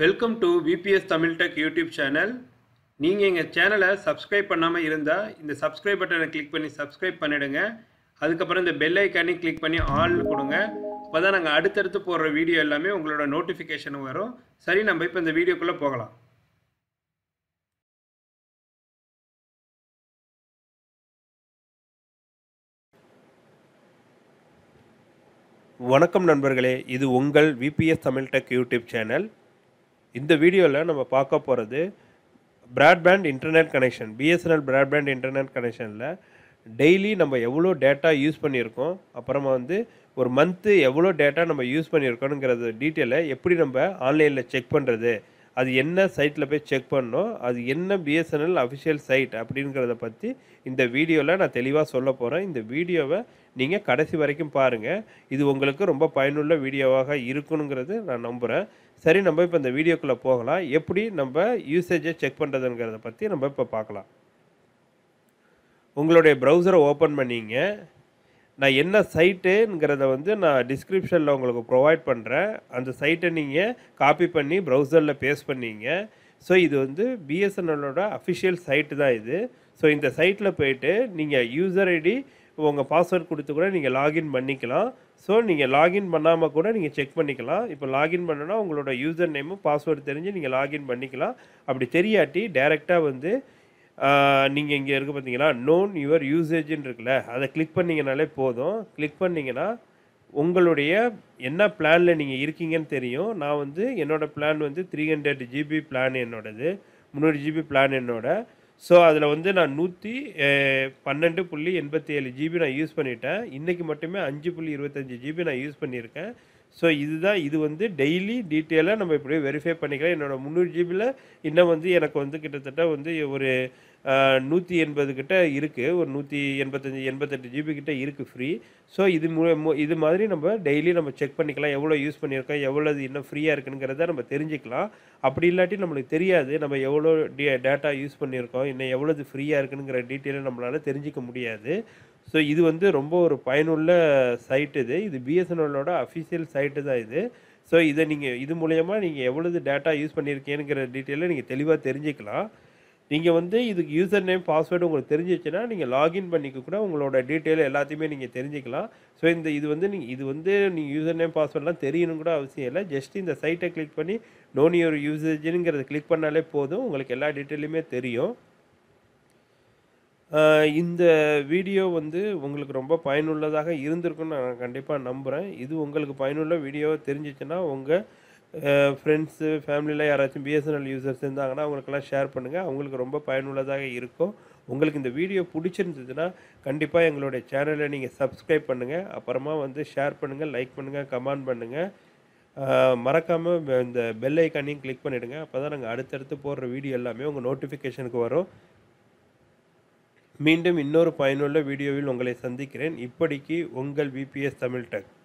welcome to VBS Tamil tech YouTube channel நீங்கள் எங்கள் சேனலை சப்ஸ்கிரைப் பண்ணாமல் இருந்தால் இந்த சப்ஸ்கிரைப் பட்டனை கிளிக் பண்ணி சப்ஸ்கிரைப் பண்ணிவிடுங்க அதுக்கப்புறம் இந்த பெல் ஐக்கானே கிளிக் பண்ணி ஆல் கொடுங்க அப்போ தான் நாங்கள் அடுத்தடுத்து போடுற வீடியோ எல்லாமே உங்களோட நோட்டிஃபிகேஷனும் வரும் சரி நம்ம இப்போ இந்த வீடியோக்குள்ளே போகலாம் வணக்கம் நண்பர்களே இது உங்கள் VBS Tamil tech YouTube channel இந்த வீடியோவில் நம்ம பார்க்க போகிறது broadband internet connection BSNL broadband internet கனெக்ஷனில் டெய்லி நம்ம எவ்வளோ டேட்டா யூஸ் பண்ணியிருக்கோம் அப்புறமா வந்து ஒரு மந்த்து எவ்வளோ டேட்டா நம்ம யூஸ் பண்ணியிருக்கோங்கிறது டீட்டெயிலை எப்படி நம்ம ஆன்லைனில் செக் பண்ணுறது அது என்ன சைட்டில் போய் செக் பண்ணோம் அது என்ன பிஎஸ்என்எல் அஃபிஷியல் சைட் அப்படிங்கிறத பற்றி இந்த வீடியோவில் நான் தெளிவாக சொல்ல போகிறேன் இந்த வீடியோவை நீங்கள் கடைசி வரைக்கும் பாருங்கள் இது உங்களுக்கு ரொம்ப பயனுள்ள வீடியோவாக இருக்கணுங்கிறது நான் நம்புகிறேன் சரி நம்ம இப்போ இந்த வீடியோக்குள்ளே போகலாம் எப்படி நம்ம யூசேஜை செக் பண்ணுறதுங்கிறத பற்றி நம்ம இப்போ பார்க்கலாம் உங்களுடைய ப்ரௌசரை ஓப்பன் பண்ணிங்க நான் என்ன சைட்டுங்கிறத வந்து நான் டிஸ்கிரிப்ஷனில் உங்களுக்கு ப்ரொவைட் பண்ணுறேன் அந்த சைட்டை நீங்கள் காப்பி பண்ணி ப்ரௌசரில் பேஸ்ட் பண்ணிங்க ஸோ இது வந்து பிஎஸ்என்எல்லோட அஃபிஷியல் சைட்டு தான் இது ஸோ இந்த சைட்டில் போயிட்டு நீங்கள் யூசர் ஐடி உங்கள் பாஸ்வேர்ட் கொடுத்து கூட நீங்கள் லாகின் பண்ணிக்கலாம் ஸோ நீங்கள் லாகின் பண்ணாமல் கூட நீங்கள் செக் பண்ணிக்கலாம் இப்போ லாகின் பண்ணோன்னா உங்களோட யூசர் நேமும் பாஸ்வேர்டு தெரிஞ்சு நீங்கள் லாகின் பண்ணிக்கலாம் அப்படி தெரியாட்டி டேரெக்டாக வந்து நீங்கள் இங்கே இருக்க பார்த்தீங்கன்னா நோன் யுவர் யூசேஜின்னு இருக்குல்ல அதை கிளிக் பண்ணிங்கனாலே போதும் கிளிக் பண்ணிங்கன்னா உங்களுடைய என்ன பிளானில் நீங்கள் இருக்கீங்கன்னு தெரியும் நான் வந்து என்னோடய பிளான் வந்து த்ரீ ஹண்ட்ரட் ஜிபி பிளான் என்னோடது முந்நூறு ஜிபி பிளான் என்னோட ஸோ அதில் வந்து நான் நூற்றி பன்னெண்டு புள்ளி எண்பத்தி ஏழு ஜிபி நான் யூஸ் பண்ணிட்டேன் இன்றைக்கி மட்டுமே அஞ்சு புள்ளி இருபத்தஞ்சி ஜிபி நான் யூஸ் பண்ணியிருக்கேன் ஸோ இதுதான் இது வந்து டெய்லி டீட்டெயிலாக நம்ம இப்படியே வெரிஃபை பண்ணிக்கலாம் என்னோடய முந்நூறு ஜிபியில் இன்னும் வந்து எனக்கு வந்து கிட்டத்தட்ட வந்து ஒரு நூற்றி எண்பது கிட்ட இருக்குது ஒரு நூற்றி எண்பத்தஞ்சி எண்பத்தெட்டு ஜிபி கிட்டே இருக்குது ஃப்ரீ ஸோ இது மூ இது மாதிரி நம்ம டெய்லி நம்ம செக் பண்ணிக்கலாம் எவ்வளோ யூஸ் பண்ணியிருக்கோம் எவ்வளோ இது இன்னும் ஃப்ரீயாக இருக்குங்கிறத நம்ம தெரிஞ்சுக்கலாம் அப்படி இல்லாட்டி நம்மளுக்கு தெரியாது நம்ம எவ்வளோ டே டேட்டா யூஸ் பண்ணியிருக்கோம் இன்னும் எவ்வளோது ஃப்ரீயாக இருக்குங்கிற டீட்டெயிலை நம்மளால் தெரிஞ்சிக்க முடியாது ஸோ இது வந்து ரொம்ப ஒரு பயனுள்ள சைட் இது இது பிஎஸ்என்எல்லோட அஃபிஷியல் சைட்டு தான் இது ஸோ இதை நீங்கள் இது மூலயமா நீங்கள் எவ்வளவு டேட்டா யூஸ் பண்ணியிருக்கேங்கிற டீட்டெயிலில் நீங்கள் தெளிவாக தெரிஞ்சுக்கலாம் நீங்கள் வந்து இதுக்கு யூசர் நேம் பாஸ்வேர்டு உங்களுக்கு தெரிஞ்சிச்சுன்னா நீங்கள் லாகின் பண்ணிக்க கூட உங்களோட டீட்டெயில் எல்லாத்தையுமே நீங்கள் தெரிஞ்சுக்கலாம் ஸோ இந்த இது வந்து நீங்கள் இது வந்து நீங்கள் யூசர் நேம் பாஸ்வேர்டெலாம் தெரியணும் கூட அவசியம் இல்லை ஜஸ்ட் இந்த சைட்டை கிளிக் பண்ணி நோன் யூர் யூசேஜுங்கிறத கிளிக் பண்ணாலே போதும் உங்களுக்கு எல்லா டீட்டெயிலுமே தெரியும் இந்த வீடியோ வந்து உங்களுக்கு ரொம்ப பயனுள்ளதாக இருந்திருக்குன்னு நான் கண்டிப்பாக நம்புகிறேன் இது உங்களுக்கு பயனுள்ள வீடியோவை தெரிஞ்சிச்சுன்னா உங்கள் ஃப்ரெண்ட்ஸு ஃபேமிலியில் யாராச்சும் பிஎஸ்என்எல் யூசர்ஸ் இருந்தாங்கன்னா அவங்களுக்கெல்லாம் ஷேர் பண்ணுங்கள் அவங்களுக்கு ரொம்ப பயனுள்ளதாக இருக்கும் உங்களுக்கு இந்த வீடியோ பிடிச்சிருந்ததுன்னா கண்டிப்பாக எங்களுடைய சேனலை நீங்கள் சப்ஸ்கிரைப் பண்ணுங்கள் அப்புறமா வந்து ஷேர் பண்ணுங்கள் லைக் பண்ணுங்கள் கமெண்ட் பண்ணுங்கள் மறக்காமல் இந்த பெல் ஐக்கானையும் கிளிக் பண்ணிவிடுங்க அப்போ தான் நாங்கள் அடுத்தடுத்து போடுற வீடியோ எல்லாமே உங்கள் நோட்டிஃபிகேஷனுக்கு வரும் மீண்டும் இன்னொரு பயனுள்ள வீடியோவில் உங்களை சந்திக்கிறேன் இப்படிக்கு உங்கள் விபிஎஸ் தமிழ் டெக்